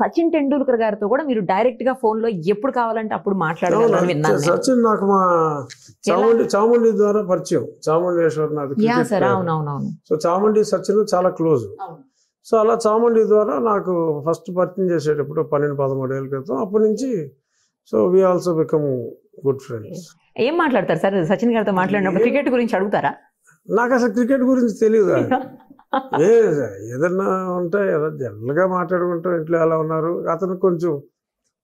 సచిన్ టెండూల్కర్ గారితో కూడా మీరు డైరెక్ట్ గా ఫోన్ లో ఎప్పుడు కావాలంటే అప్పుడు మాట్లాడాలి సచిన్ నాకు మా చాముండి చాముండి ద్వారా పరిచయం చాముండేశ్వర్ నాది సో చాముండి సచిన్ చాలా క్లోజ్ సో అలా చాముండి ద్వారా నాకు ఫస్ట్ పరిచయం చేసేటప్పుడు పన్నెండు పదమూడు ఏళ్ళ క్రితం అప్పటి నుంచి so we also become good friends ఏం మాట్లాడతారు సార్ సచిన్ గారితో మాట్లాడినప్పుడు క్రికెట్ గురించి అడుగుతారా నాకు అసలు క్రికెట్ గురించి తెలియదు ఏదన్నా ఉంటే ఏదో జనరల్గా మాట్లాడుకుంటాం ఇంట్లో ఎలా ఉన్నారు అతను కొంచెం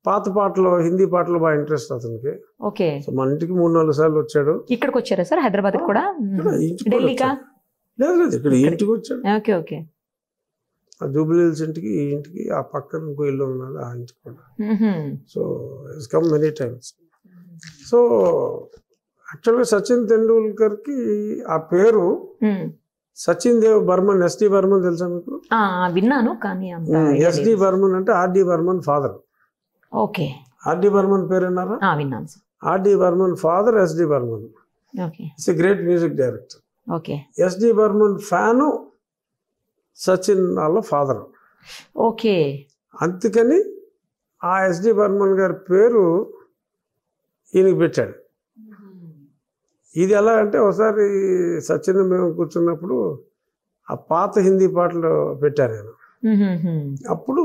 పాత పాటలు హిందీ పాటలు బాగా ఇంట్రెస్ట్ అతనికి ఓకే సో మన ఇంటికి మూడు నాలుగు సార్లు వచ్చాడు ఇక్కడికి వచ్చారా సార్ హైదరాబాద్ కూడా ఢిల్లీకా లేదు లేదు ఇక్కడ ఇంటికి వచ్చాడు ఓకే ఓకే ఆ జూబ్లీ ఇంటికి ఈ ఇంటికి ఆ పక్కన ఇంకో ఇల్లు ఉన్నది ఆ ఇంటికి కూడా so it's come many times so యాక్చువల్గా సచిన్ తెండూల్కర్కి ఆ పేరు సచిన్ దేవ్ బర్మన్ ఎస్డి బర్మన్ తెలుసా మీకు విన్నాను కానీ ఎస్డి బర్మన్ అంటే RD Burman father okay RD Burman పేరు విన్నారా విన్నాను RD Burman father SD Burman it's great music director okay SD Burman fan Sachin వాళ్ళ ఫాదర్ ఓకే అందుకని ఆ ఎస్డి బర్మన్ గారి పేరు ఈయనకి పెట్టాడు ఇది ఎలా అంటే ఒకసారి సచిన్ మేము కూర్చున్నప్పుడు ఆ పాత హిందీ పాటలు పెట్టారు నేను అప్పుడు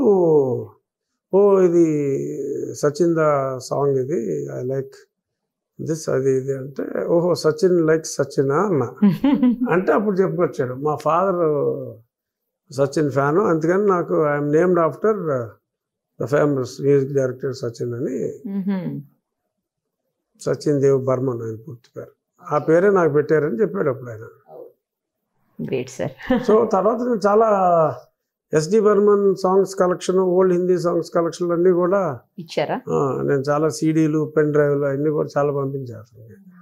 ఓ ఇది సచిన్ ద సాంగ్ ఇది ఐ లైక్ దిస్ అది ఇది అంటే ఓహో సచిన్ లైక్ సచిన్ అన్న అంటే అప్పుడు చెప్పుకొచ్చాడు మా ఫాదర్ సచిన్ ఫ్యాను అందుకని నాకు I'm named after the famous music director Sachin అని సచిన్ దేవ్ బర్మన్ ఆయన పూర్తి పేరు ఆ పేరే నాకు పెట్టారని చెప్పాడు అప్పుడు ఆయన సో తర్వాత నేను చాలా SD Burman songs collection old Hindi songs కలెక్షన్లు అన్ని కూడా ఇచ్చారా నేను చాలా సీడీలు పెన్ డ్రైవ్లు అన్ని కూడా చాలా పంపించాను